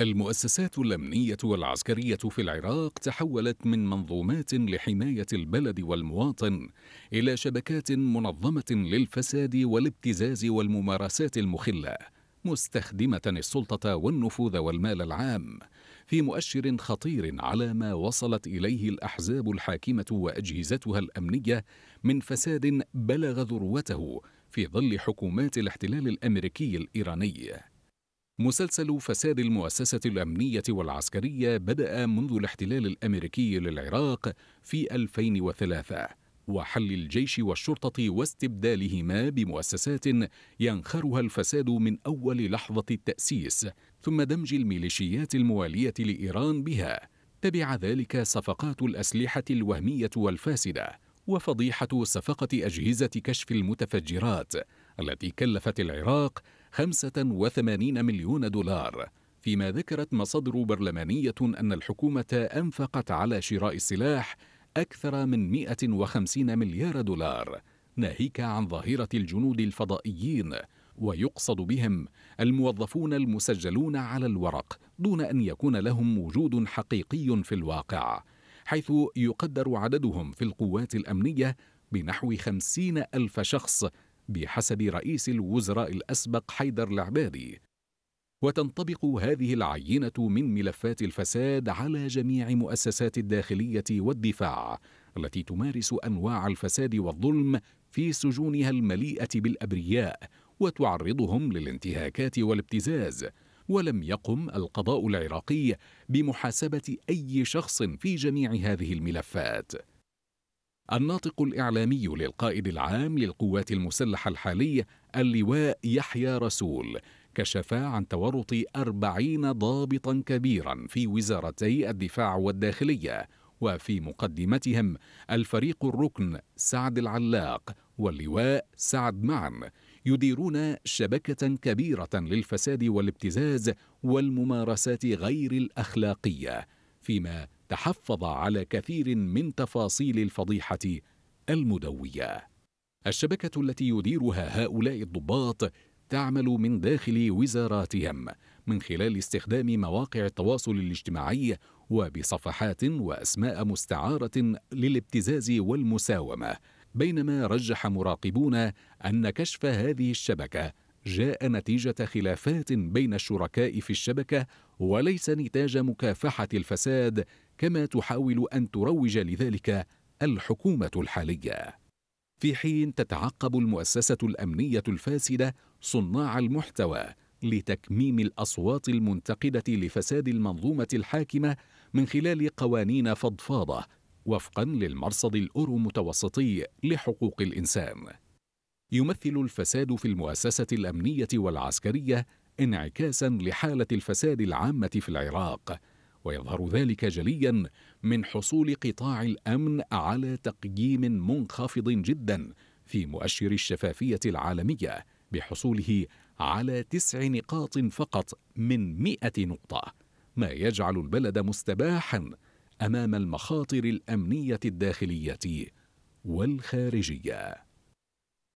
المؤسسات الأمنية والعسكرية في العراق تحولت من منظومات لحماية البلد والمواطن إلى شبكات منظمة للفساد والابتزاز والممارسات المخلة، مستخدمة السلطة والنفوذ والمال العام، في مؤشر خطير على ما وصلت إليه الأحزاب الحاكمة وأجهزتها الأمنية من فساد بلغ ذروته في ظل حكومات الاحتلال الأمريكي الإيراني. مسلسل فساد المؤسسة الأمنية والعسكرية بدأ منذ الاحتلال الأمريكي للعراق في 2003 وحل الجيش والشرطة واستبدالهما بمؤسسات ينخرها الفساد من أول لحظة التأسيس ثم دمج الميليشيات الموالية لإيران بها تبع ذلك صفقات الأسلحة الوهمية والفاسدة وفضيحة صفقة أجهزة كشف المتفجرات التي كلفت العراق 85 مليون دولار فيما ذكرت مصادر برلمانية أن الحكومة أنفقت على شراء السلاح أكثر من 150 مليار دولار ناهيك عن ظاهرة الجنود الفضائيين ويقصد بهم الموظفون المسجلون على الورق دون أن يكون لهم وجود حقيقي في الواقع حيث يقدر عددهم في القوات الأمنية بنحو خمسين ألف شخص بحسب رئيس الوزراء الأسبق حيدر العبادي وتنطبق هذه العينة من ملفات الفساد على جميع مؤسسات الداخلية والدفاع التي تمارس أنواع الفساد والظلم في سجونها المليئة بالأبرياء وتعرضهم للانتهاكات والابتزاز ولم يقم القضاء العراقي بمحاسبة أي شخص في جميع هذه الملفات الناطق الإعلامي للقائد العام للقوات المسلحة الحالي اللواء يحيى رسول كشف عن تورط أربعين ضابطا كبيرا في وزارتي الدفاع والداخلية وفي مقدمتهم الفريق الركن سعد العلاق واللواء سعد معا يديرون شبكة كبيرة للفساد والابتزاز والممارسات غير الأخلاقية فيما تحفظ على كثير من تفاصيل الفضيحه المدويه الشبكه التي يديرها هؤلاء الضباط تعمل من داخل وزاراتهم من خلال استخدام مواقع التواصل الاجتماعي وبصفحات واسماء مستعاره للابتزاز والمساومه بينما رجح مراقبون ان كشف هذه الشبكه جاء نتيجة خلافات بين الشركاء في الشبكة وليس نتاج مكافحة الفساد كما تحاول أن تروج لذلك الحكومة الحالية. في حين تتعقب المؤسسة الأمنية الفاسدة صناع المحتوى لتكميم الأصوات المنتقدة لفساد المنظومة الحاكمة من خلال قوانين فضفاضة وفقا للمرصد الأورو متوسطي لحقوق الإنسان. يمثل الفساد في المؤسسة الأمنية والعسكرية انعكاسا لحالة الفساد العامة في العراق ويظهر ذلك جليا من حصول قطاع الأمن على تقييم منخفض جدا في مؤشر الشفافية العالمية بحصوله على تسع نقاط فقط من مئة نقطة ما يجعل البلد مستباحا أمام المخاطر الأمنية الداخلية والخارجيه